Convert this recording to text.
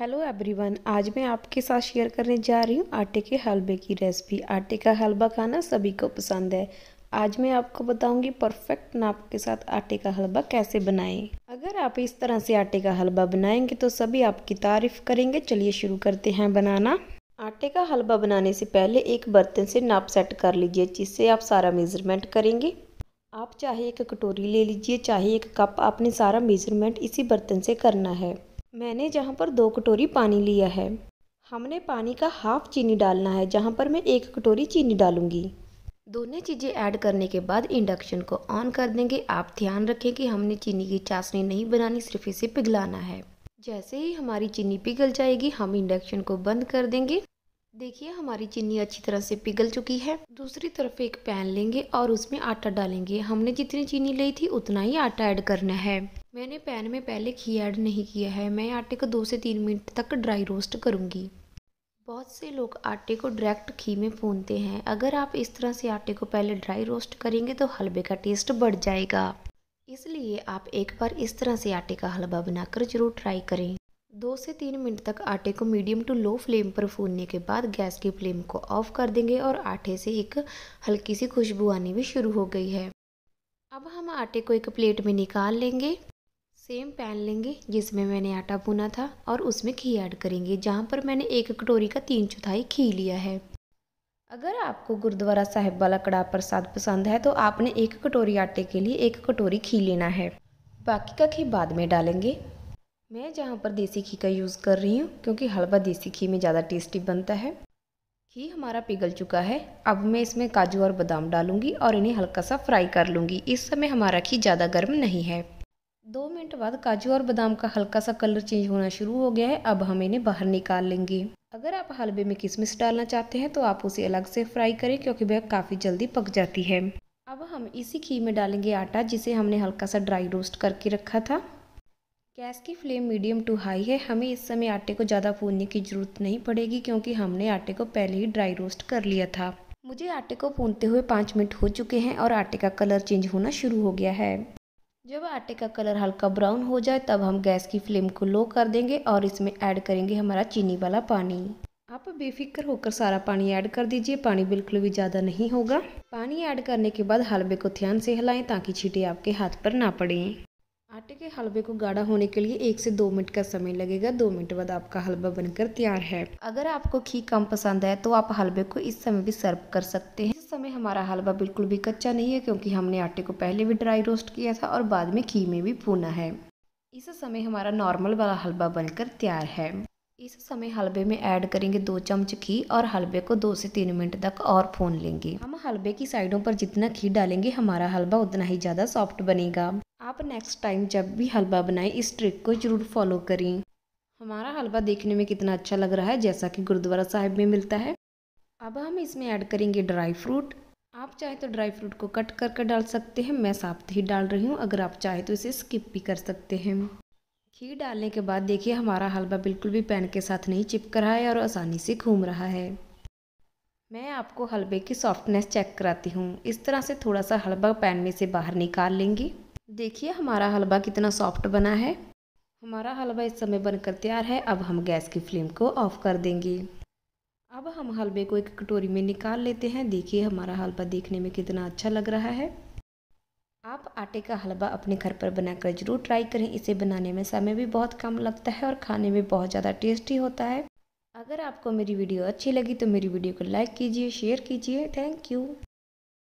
hello everyone आज मैं आपके साथ शेयर करने जा रही हूँ आटे के हलवे की रेसिपी आटे का हलवा खाना सभी को पसंद है आज मैं आपको बताऊंगी परफेक्ट नाप के साथ आटे का हलवा कैसे बनाएं अगर आप इस तरह से आटे का हलवा बनाएंगे तो सभी आपकी तारीफ़ करेंगे चलिए शुरू करते हैं बनाना आटे का हलवा बनाने से पहले एक बर्तन से नाप सेट कर लीजिए जिससे आप सारा मेज़रमेंट करेंगे आप चाहे एक कटोरी ले लीजिए चाहे एक कप आपने सारा मेज़रमेंट इसी बर्तन से करना है मैंने जहाँ पर दो कटोरी पानी लिया है हमने पानी का हाफ़ चीनी डालना है जहाँ पर मैं एक कटोरी चीनी डालूँगी दोनों चीज़ें ऐड करने के बाद इंडक्शन को ऑन कर देंगे आप ध्यान रखें कि हमने चीनी की चाशनी नहीं बनानी सिर्फ इसे पिघलाना है जैसे ही हमारी चीनी पिघल जाएगी हम इंडक्शन को बंद कर देंगे देखिए हमारी चीनी अच्छी तरह से पिघल चुकी है दूसरी तरफ एक पैन लेंगे और उसमें आटा डालेंगे हमने जितनी चीनी ली थी उतना ही आटा ऐड करना है मैंने पैन में पहले घी ऐड नहीं किया है मैं आटे को दो से तीन मिनट तक ड्राई रोस्ट करूँगी बहुत से लोग आटे को डायरेक्ट घी में भूनते हैं अगर आप इस तरह से आटे को पहले ड्राई रोस्ट करेंगे तो हलवे का टेस्ट बढ़ जाएगा इसलिए आप एक बार इस तरह से आटे का हलवा बनाकर जरूर ट्राई करें दो से तीन मिनट तक आटे को मीडियम टू लो फ्लेम पर भूनने के बाद गैस की फ्लेम को ऑफ कर देंगे और आटे से एक हल्की सी खुशबू आनी भी शुरू हो गई है अब हम आटे को एक प्लेट में निकाल लेंगे सेम पैन लेंगे जिसमें मैंने आटा बुना था और उसमें घी ऐड करेंगे जहाँ पर मैंने एक कटोरी का तीन चौथाई घी लिया है अगर आपको गुरुद्वारा साहिब वाला कड़ा प्रसाद पसंद है तो आपने एक कटोरी आटे के लिए एक कटोरी घी लेना है बाकी का घी बाद में डालेंगे मैं जहाँ पर देसी घी का यूज़ कर रही हूँ क्योंकि हलवा देसी घी में ज़्यादा टेस्टी बनता है घी हमारा पिघल चुका है अब मैं इसमें काजू और बादाम डालूंगी और इन्हें हल्का सा फ्राई कर लूँगी इस समय हमारा घी ज़्यादा गर्म नहीं है दो मिनट बाद काजू और बादाम का हल्का सा कलर चेंज होना शुरू हो गया है अब हम इन्हें बाहर निकाल लेंगे अगर आप हलवे में किशमिश डालना चाहते हैं तो आप उसे अलग से फ्राई करें क्योंकि वह काफ़ी जल्दी पक जाती है अब हम इसी खी में डालेंगे आटा जिसे हमने हल्का सा ड्राई रोस्ट करके रखा था गैस की फ्लेम मीडियम टू हाई है हमें इस समय आटे को ज़्यादा भूनने की ज़रूरत नहीं पड़ेगी क्योंकि हमने आटे को पहले ही ड्राई रोस्ट कर लिया था मुझे आटे को भूनते हुए पाँच मिनट हो चुके हैं और आटे का कलर चेंज होना शुरू हो गया है जब आटे का कलर हल्का ब्राउन हो जाए तब हम गैस की फ्लेम को लो कर देंगे और इसमें ऐड करेंगे हमारा चीनी वाला पानी आप बेफिक्र होकर सारा पानी ऐड कर दीजिए पानी बिल्कुल भी ज़्यादा नहीं होगा पानी ऐड करने के बाद हलवे को ध्यान से हिलाएं ताकि छीटे आपके हाथ पर ना पड़े आटे के हलवे को गाढ़ा होने के लिए एक से दो मिनट का समय लगेगा दो मिनट बाद आपका हलवा बनकर तैयार है अगर आपको खी कम पसंद है तो आप हलवे को इस समय भी सर्व कर सकते हैं हमारा हलवा बिल्कुल भी कच्चा नहीं है क्योंकि हमने आटे को पहले भी ड्राई रोस्ट किया था और बाद में घी में भी भूना है इस समय हमारा नॉर्मल वाला हलवा बनकर तैयार है इस समय हलवे में ऐड करेंगे दो चम्मच घी और हलवे को दो से तीन मिनट तक और फोन लेंगे हम हलवे की साइडों पर जितना घी डालेंगे हमारा हलवा उतना ही ज़्यादा सॉफ्ट बनेगा आप नेक्स्ट टाइम जब भी हलवा बनाएं इस ट्रिक को जरूर फॉलो करें हमारा हलवा देखने में कितना अच्छा लग रहा है जैसा कि गुरुद्वारा साहिब में मिलता है अब हम इसमें ऐड करेंगे ड्राई फ्रूट आप चाहे तो ड्राई फ्रूट को कट करके डाल सकते हैं मैं साफ ही डाल रही हूँ अगर आप चाहे तो इसे स्किप भी कर सकते हैं घी डालने के बाद देखिए हमारा हलवा बिल्कुल भी पैन के साथ नहीं चिपक रहा है और आसानी से घूम रहा है मैं आपको हलवे की सॉफ्टनेस चेक कराती हूँ इस तरह से थोड़ा सा हलवा पैन में से बाहर निकाल लेंगे देखिए हमारा हलवा कितना सॉफ्ट बना है हमारा हलवा इस समय बनकर तैयार है अब हम गैस की फ्लेम को ऑफ़ कर देंगे अब हम हलवे को एक कटोरी में निकाल लेते हैं देखिए हमारा हलवा देखने में कितना अच्छा लग रहा है आप आटे का हलवा अपने घर पर बनाकर ज़रूर ट्राई करें इसे बनाने में समय भी बहुत कम लगता है और खाने में बहुत ज़्यादा टेस्टी होता है अगर आपको मेरी वीडियो अच्छी लगी तो मेरी वीडियो को लाइक कीजिए शेयर कीजिए थैंक यू